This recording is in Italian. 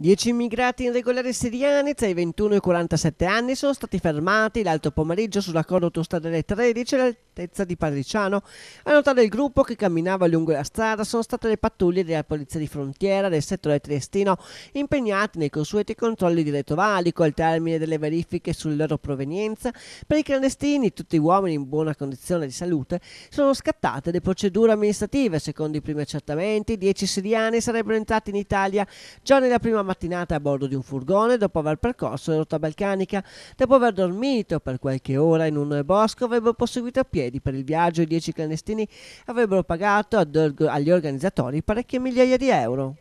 Dieci immigrati irregolari siriani tra i 21 e i 47 anni sono stati fermati l'alto pomeriggio sulla corda autostradale 13 all'altezza di Parriciano. A notare il gruppo che camminava lungo la strada sono state le pattuglie della polizia di frontiera del settore triestino impegnate nei consueti controlli di retovalico al termine delle verifiche sulla loro provenienza. Per i clandestini, tutti uomini in buona condizione di salute, sono scattate le procedure amministrative. Secondo i primi accertamenti, dieci siriani sarebbero entrati in Italia già nella prima mattinata a bordo di un furgone dopo aver percorso la rotta balcanica. Dopo aver dormito per qualche ora in un bosco, avrebbero proseguito a piedi per il viaggio e dieci clandestini avrebbero pagato agli organizzatori parecchie migliaia di euro.